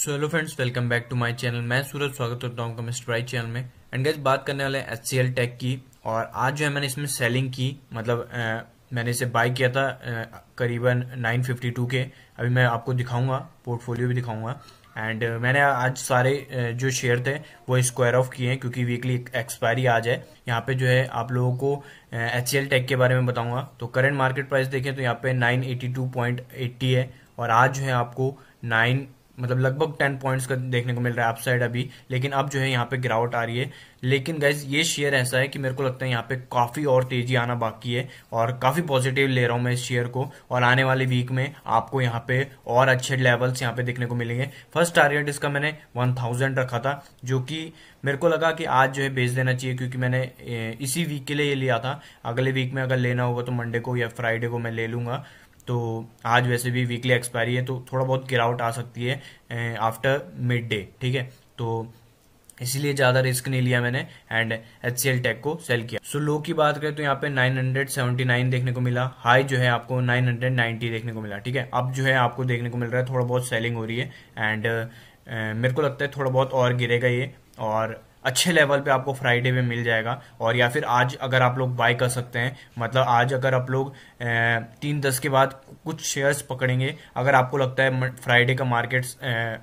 so hello friends welcome back to my channel मैं सूरज स्वागत करता हूँ मिस्टर राइट चैनल में एंड गैस बात करने वाले हैं एच टेक की और आज जो है मैंने इसमें सेलिंग की मतलब आ, मैंने इसे बाय किया था आ, करीबन 952 के अभी मैं आपको दिखाऊंगा पोर्टफोलियो भी दिखाऊंगा एंड मैंने आज सारे जो शेयर थे वो स्क्वायर ऑफ किए हैं क्योंकि वीकली एक्सपायरी आज है यहाँ पे जो है आप लोगों को एच टेक के बारे में बताऊंगा तो करंट मार्केट प्राइस देखें तो यहाँ पे 982.80 है और आज जो है आपको नाइन मतलब लगभग टेन पॉइंट्स का देखने को मिल रहा है अपसाइड अभी लेकिन अब जो है यहाँ पे गिरावट आ रही है लेकिन गाइज ये शेयर ऐसा है कि मेरे को लगता है यहाँ पे काफी और तेजी आना बाकी है और काफी पॉजिटिव ले रहा हूँ मैं इस शेयर को और आने वाले वीक में आपको यहाँ पे और अच्छे लेवल्स यहाँ पे देखने को मिलेंगे फर्स्ट टारगेट इसका मैंने वन थाउजेंड रखा था जो कि मेरे को लगा कि आज जो है बेच देना चाहिए क्योंकि मैंने इसी वीक के लिए ये लिया था अगले वीक में अगर लेना होगा तो मंडे को या फ्राइडे को मैं ले लूंगा तो आज वैसे भी वीकली एक्सपायरी है तो थोड़ा बहुत गिरावट आ सकती है आफ्टर मिड डे ठीक है तो इसीलिए ज़्यादा रिस्क नहीं लिया मैंने एंड एच सी टेक को सेल किया सो so, लो की बात करें तो यहाँ पे 979 देखने को मिला हाई जो है आपको 990 देखने को मिला ठीक है अब जो है आपको देखने को मिल रहा है थोड़ा बहुत सेलिंग हो रही है एंड uh, मेरे को लगता है थोड़ा बहुत और गिरेगा ये और अच्छे लेवल पे आपको फ्राइडे में मिल जाएगा और या फिर आज अगर आप लोग बाय कर सकते हैं मतलब आज अगर आप लोग तीन दस के बाद कुछ शेयर्स पकड़ेंगे अगर आपको लगता है फ्राइडे का मार्केट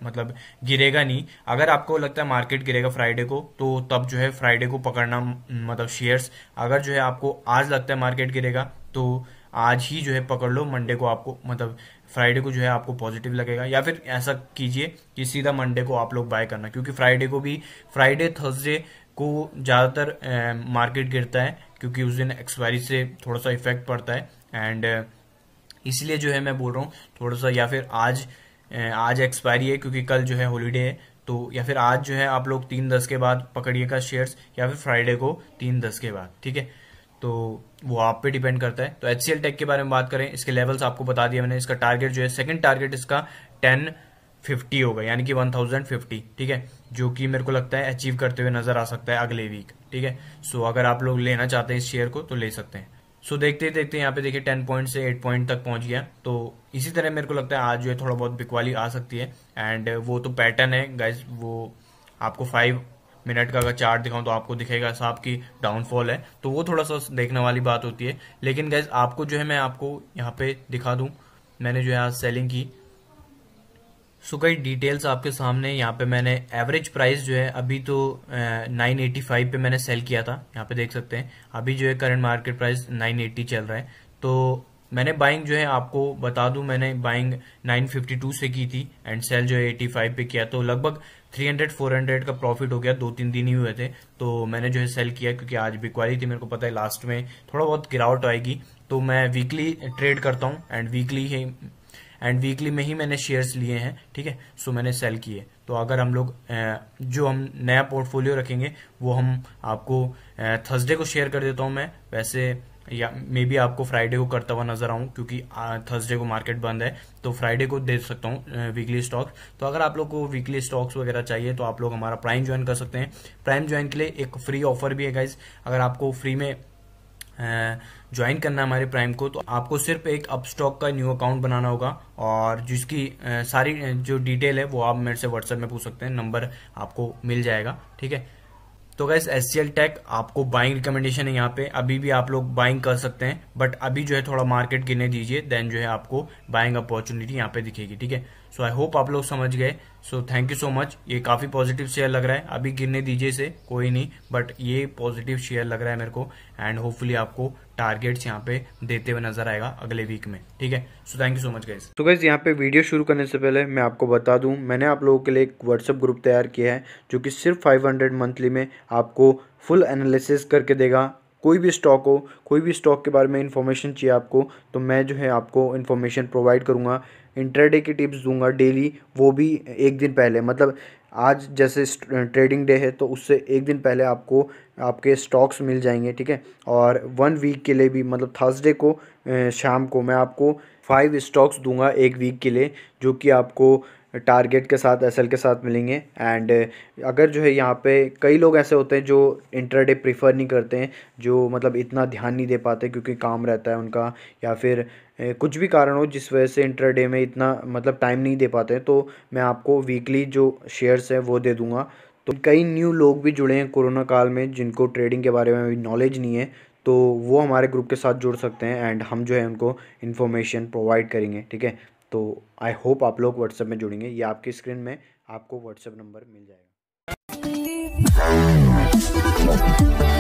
मतलब गिरेगा नहीं अगर आपको लगता है मार्केट गिरेगा फ्राइडे को तो तब जो है फ्राइडे को पकड़ना मतलब शेयर्स अगर जो है आपको आज लगता है मार्केट गिरेगा तो आज ही जो है पकड़ लो मंडे को आपको मतलब फ्राइडे को जो है आपको पॉजिटिव लगेगा या फिर ऐसा कीजिए कि सीधा मंडे को आप लोग बाय करना क्योंकि फ्राइडे को भी फ्राइडे थर्सडे को ज़्यादातर मार्केट गिरता है क्योंकि उस दिन एक्सपायरी से थोड़ा सा इफेक्ट पड़ता है एंड इसलिए जो है मैं बोल रहा हूँ थोड़ा सा या फिर आज आज एक्सपायरी है क्योंकि कल जो है हॉलीडे है तो या फिर आज जो है आप लोग तीन दस के बाद पकड़िएगा शेयर्स या फिर फ्राइडे को तीन दस के बाद ठीक है तो वो आप पे डिपेंड करता है तो एच टेक के बारे में बात करें इसके लेवल्स आपको बता दिया मैंने इसका टारगेट जो है सेकंड टारगेट इसका टेन फिफ्टी होगा यानी कि वन थाउजेंड फिफ्टी ठीक है जो कि मेरे को लगता है अचीव करते हुए नजर आ सकता है अगले वीक ठीक है सो अगर आप लोग लेना चाहते हैं इस शेयर को तो ले सकते हैं सो देखते ही देखते यहाँ पे देखिए टेन पॉइंट से एट पॉइंट तक पहुंच गया तो इसी तरह मेरे को लगता है आज जो है थोड़ा बहुत बिकवाली आ सकती है एंड वो तो पैटर्न है गाइज वो आपको फाइव मिनट का अगर चार्ट दिखाऊं तो आपको दिखेगा साहब की डाउनफॉल है तो वो थोड़ा सा देखने वाली बात होती है लेकिन गैस आपको जो है मैं आपको यहाँ पे दिखा दूँ मैंने जो है आज सेलिंग की सो कई डिटेल्स आपके सामने यहाँ पे मैंने एवरेज प्राइस जो है अभी तो नाइन एटी फाइव पे मैंने सेल किया था यहाँ पे देख सकते हैं अभी जो है current market price nine eighty चल रहा है तो मैंने बाइंग जो है आपको बता दूं मैंने बाइंग नाइन फिफ्टी टू से की थी एंड सेल जो है एटी फाइव पे किया तो लगभग थ्री हंड्रेड फोर हंड्रेड का प्रॉफिट हो गया दो तीन दिन ही हुए थे तो मैंने जो है सेल किया क्योंकि आज बिकवारी थी मेरे को पता है लास्ट में थोड़ा बहुत गिरावट आएगी तो मैं वीकली ट्रेड करता हूँ एंड वीकली ही एंड वीकली में ही मैंने शेयर्स लिए हैं ठीक है सो मैंने सेल किए तो अगर हम लोग जो हम नया पोर्टफोलियो रखेंगे वो हम आपको थर्सडे को शेयर कर देता हूँ मैं वैसे या मे बी आपको फ्राइडे को करता हुआ नजर आऊँ क्योंकि थर्सडे को मार्केट बंद है तो फ्राइडे को दे सकता हूँ वीकली स्टॉक्स तो अगर आप लोग को वीकली स्टॉक्स वगैरह चाहिए तो आप लोग हमारा प्राइम ज्वाइन कर सकते हैं प्राइम ज्वाइन के लिए एक फ्री ऑफर भी है गाइज अगर आपको फ्री में ज्वाइन करना है हमारे प्राइम को तो आपको सिर्फ एक अपस्टॉक का न्यू अकाउंट बनाना होगा और जिसकी सारी जो डिटेल है वो आप मेरे से व्हाट्सएप में पूछ सकते हैं नंबर आपको मिल जाएगा ठीक है तो गैस एस टेक आपको बाइंग रिकमेंडेशन है यहाँ पे अभी भी आप लोग बाइंग कर सकते हैं बट अभी जो है थोड़ा मार्केट गिरने दीजिए देन जो है आपको बाइंग अपॉर्चुनिटी यहाँ पे दिखेगी ठीक है सो आई होप आप लोग समझ गए so thank you so much ये काफी पॉजिटिव शेयर लग रहा है अभी गिरने दीजिए इसे कोई नहीं बट ये पॉजिटिव शेयर लग रहा है मेरे को एंड होपफुली आपको टारगेट्स यहाँ पे देते हुए नजर आएगा अगले वीक में ठीक है so thank you so much guys तो गाइज यहाँ पे वीडियो शुरू करने से पहले मैं आपको बता दूँ मैंने आप लोगों के लिए एक व्हाट्सअप ग्रुप तैयार किया है जो कि सिर्फ 500 मंथली में आपको फुल एनालिसिस करके देगा कोई भी स्टॉक हो कोई भी स्टॉक के बारे में इन्फॉर्मेशन चाहिए आपको तो मैं जो है आपको इन्फॉर्मेशन प्रोवाइड करूँगा इंटरडे की टिप्स दूंगा डेली वो भी एक दिन पहले मतलब आज जैसे ट्रेडिंग डे है तो उससे एक दिन पहले आपको आपके स्टॉक्स मिल जाएंगे ठीक है और वन वीक के लिए भी मतलब थर्सडे को शाम को मैं आपको फाइव स्टॉक्स दूंगा एक वीक के लिए जो कि आपको टारगेट के साथ एसएल के साथ मिलेंगे एंड uh, अगर जो है यहाँ पे कई लोग ऐसे होते हैं जो इंटरडे प्रीफर नहीं करते हैं जो मतलब इतना ध्यान नहीं दे पाते क्योंकि काम रहता है उनका या फिर uh, कुछ भी कारण हो जिस वजह से इंटरडे में इतना मतलब टाइम नहीं दे पाते तो मैं आपको वीकली जो शेयर्स हैं वो दे दूँगा तो कई न्यू लोग भी जुड़े हैं कोरोना काल में जिनको ट्रेडिंग के बारे में अभी नॉलेज नहीं है तो वो हमारे ग्रुप के साथ जुड़ सकते हैं एंड हम जो है उनको इन्फॉर्मेशन प्रोवाइड करेंगे ठीक है तो आई होप आप लोग व्हाट्सएप में जुड़ेंगे या आपकी स्क्रीन में आपको व्हाट्सएप नंबर मिल जाएगा